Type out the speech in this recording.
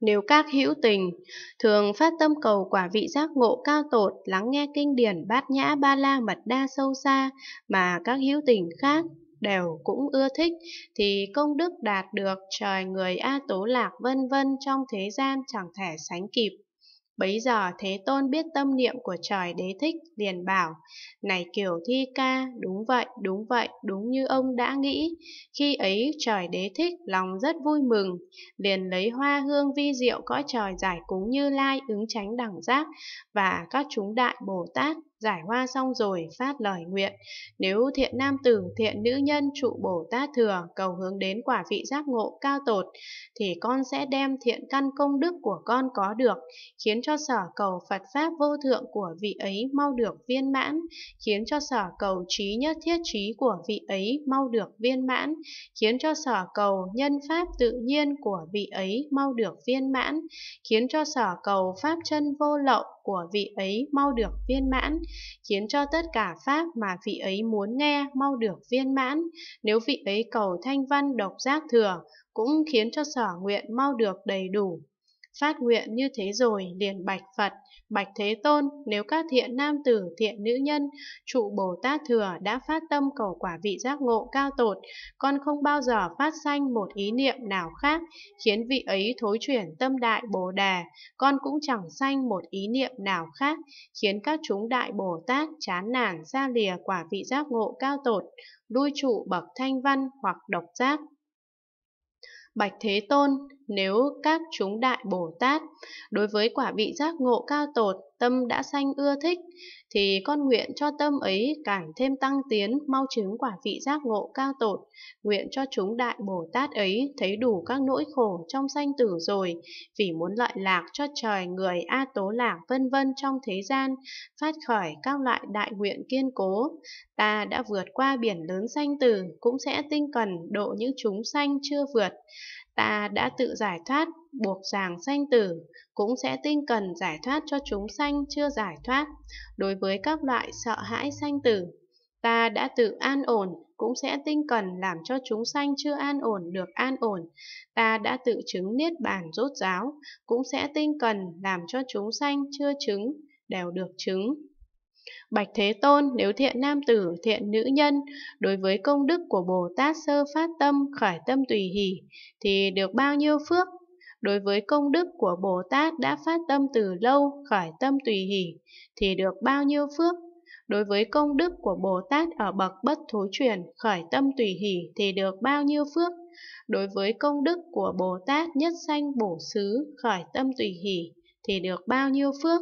Nếu các hữu tình, thường phát tâm cầu quả vị giác ngộ cao tột, lắng nghe kinh điển bát nhã ba la mật đa sâu xa mà các hữu tình khác đều cũng ưa thích thì công đức đạt được trời người A Tố Lạc vân vân trong thế gian chẳng thể sánh kịp. Bấy giờ Thế Tôn biết tâm niệm của trời đế thích, liền bảo, Này Kiều Thi Ca, đúng vậy, đúng vậy, đúng như ông đã nghĩ. Khi ấy trời đế thích, lòng rất vui mừng, liền lấy hoa hương vi diệu cõi trời giải cúng như lai ứng tránh đẳng giác và các chúng đại Bồ Tát giải hoa xong rồi phát lời nguyện. Nếu thiện nam tử, thiện nữ nhân trụ Bồ Tát thừa cầu hướng đến quả vị giác ngộ cao tột, thì con sẽ đem thiện căn công đức của con có được, khiến cho sở cầu Phật Pháp vô thượng của vị ấy mau được viên mãn, khiến cho sở cầu trí nhất thiết trí của vị ấy mau được viên mãn, khiến cho sở cầu nhân Pháp tự nhiên của vị ấy mau được viên mãn, khiến cho sở cầu Pháp chân vô lậu của vị ấy mau được viên mãn, khiến cho tất cả pháp mà vị ấy muốn nghe mau được viên mãn. Nếu vị ấy cầu thanh văn độc giác thừa, cũng khiến cho sở nguyện mau được đầy đủ phát nguyện như thế rồi liền bạch Phật, bạch Thế Tôn, nếu các thiện nam tử, thiện nữ nhân, trụ Bồ Tát Thừa đã phát tâm cầu quả vị giác ngộ cao tột, con không bao giờ phát sanh một ý niệm nào khác, khiến vị ấy thối chuyển tâm đại Bồ Đà, con cũng chẳng sanh một ý niệm nào khác, khiến các chúng đại Bồ Tát chán nản ra lìa quả vị giác ngộ cao tột, đuôi trụ bậc thanh văn hoặc độc giác. Bạch Thế Tôn, nếu các chúng đại Bồ Tát đối với quả vị giác ngộ cao tột tâm đã sanh ưa thích thì con nguyện cho tâm ấy càng thêm tăng tiến mau chứng quả vị giác ngộ cao tột nguyện cho chúng đại Bồ Tát ấy thấy đủ các nỗi khổ trong sanh tử rồi vì muốn lợi lạc cho trời người a tố lạc vân vân trong thế gian phát khởi các loại đại nguyện kiên cố ta đã vượt qua biển lớn sanh tử cũng sẽ tinh cần độ những chúng sanh chưa vượt ta đã tự giải thoát buộc ràng sanh tử cũng sẽ tinh cần giải thoát cho chúng sanh chưa giải thoát đối với các loại sợ hãi sanh tử ta đã tự an ổn cũng sẽ tinh cần làm cho chúng sanh chưa an ổn được an ổn ta đã tự chứng niết bàn rốt ráo cũng sẽ tinh cần làm cho chúng sanh chưa chứng đều được chứng Bạch Thế Tôn, nếu thiện nam tử, thiện nữ nhân, đối với công đức của Bồ Tát sơ phát tâm, khởi tâm tùy hỷ, thì được bao nhiêu phước? Đối với công đức của Bồ Tát đã phát tâm từ lâu, khởi tâm tùy hỷ, thì được bao nhiêu phước? Đối với công đức của Bồ Tát ở bậc bất thối chuyển, khởi tâm tùy hỷ thì được bao nhiêu phước? Đối với công đức của Bồ Tát nhất sanh bổ xứ, khởi tâm tùy hỷ thì được bao nhiêu phước?